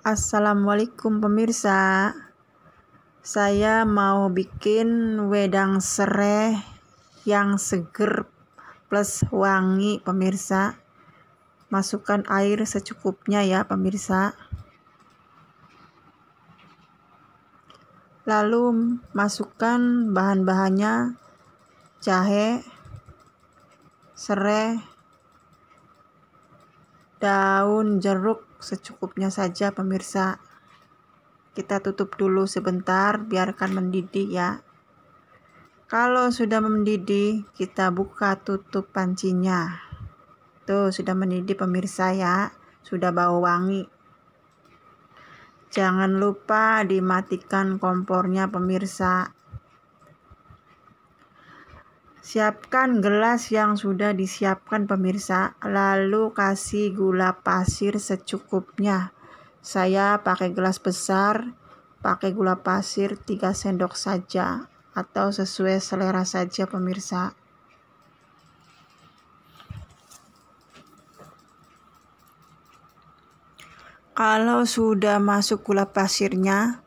Assalamualaikum pemirsa Saya mau bikin wedang serai yang seger plus wangi pemirsa Masukkan air secukupnya ya pemirsa Lalu masukkan bahan-bahannya Jahe Serai Daun jeruk secukupnya saja pemirsa kita tutup dulu sebentar biarkan mendidih ya kalau sudah mendidih kita buka tutup pancinya tuh sudah mendidih pemirsa ya sudah bau wangi jangan lupa dimatikan kompornya pemirsa Siapkan gelas yang sudah disiapkan pemirsa, lalu kasih gula pasir secukupnya. Saya pakai gelas besar, pakai gula pasir 3 sendok saja atau sesuai selera saja pemirsa. Kalau sudah masuk gula pasirnya,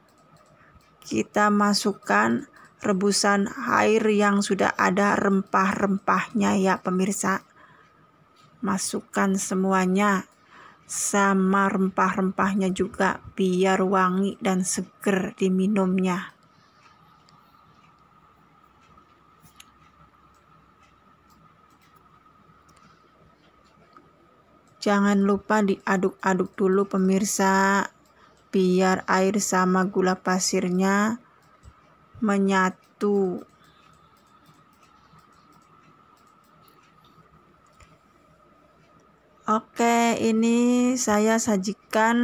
kita masukkan rebusan air yang sudah ada rempah-rempahnya ya pemirsa. Masukkan semuanya sama rempah-rempahnya juga biar wangi dan seger diminumnya. Jangan lupa diaduk-aduk dulu pemirsa biar air sama gula pasirnya menyatu. Oke, ini saya sajikan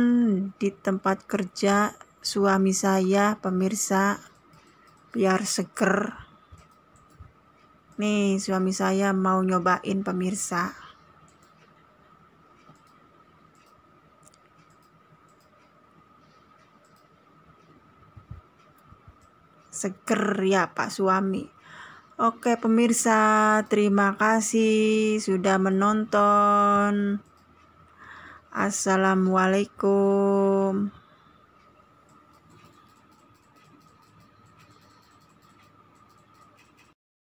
di tempat kerja suami saya, pemirsa, biar seger. Nih, suami saya mau nyobain pemirsa. seger ya Pak Suami. Oke pemirsa, terima kasih sudah menonton. Assalamualaikum.